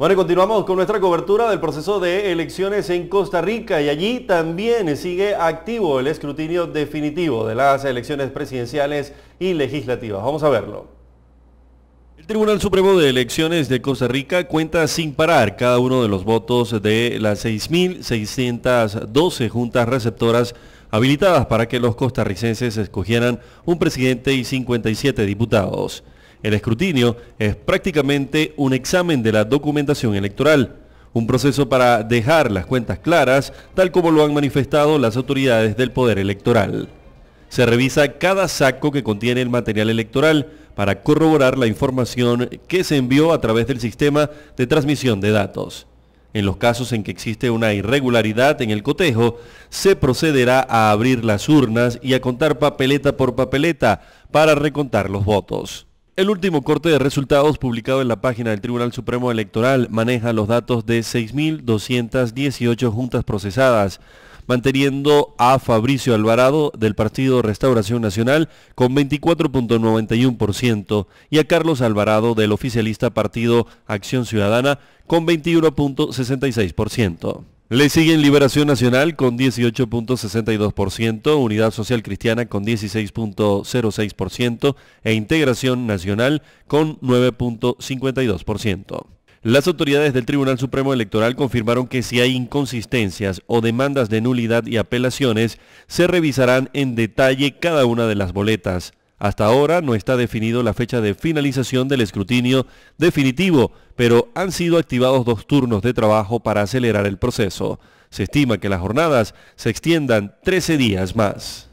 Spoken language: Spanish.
Bueno, continuamos con nuestra cobertura del proceso de elecciones en Costa Rica y allí también sigue activo el escrutinio definitivo de las elecciones presidenciales y legislativas. Vamos a verlo. El Tribunal Supremo de Elecciones de Costa Rica cuenta sin parar cada uno de los votos de las 6.612 juntas receptoras habilitadas para que los costarricenses escogieran un presidente y 57 diputados. El escrutinio es prácticamente un examen de la documentación electoral, un proceso para dejar las cuentas claras, tal como lo han manifestado las autoridades del Poder Electoral. Se revisa cada saco que contiene el material electoral para corroborar la información que se envió a través del sistema de transmisión de datos. En los casos en que existe una irregularidad en el cotejo, se procederá a abrir las urnas y a contar papeleta por papeleta para recontar los votos. El último corte de resultados publicado en la página del Tribunal Supremo Electoral maneja los datos de 6.218 juntas procesadas, manteniendo a Fabricio Alvarado del Partido Restauración Nacional con 24.91% y a Carlos Alvarado del oficialista Partido Acción Ciudadana con 21.66%. Le siguen Liberación Nacional con 18.62%, Unidad Social Cristiana con 16.06% e Integración Nacional con 9.52%. Las autoridades del Tribunal Supremo Electoral confirmaron que si hay inconsistencias o demandas de nulidad y apelaciones, se revisarán en detalle cada una de las boletas. Hasta ahora no está definido la fecha de finalización del escrutinio definitivo, pero han sido activados dos turnos de trabajo para acelerar el proceso. Se estima que las jornadas se extiendan 13 días más.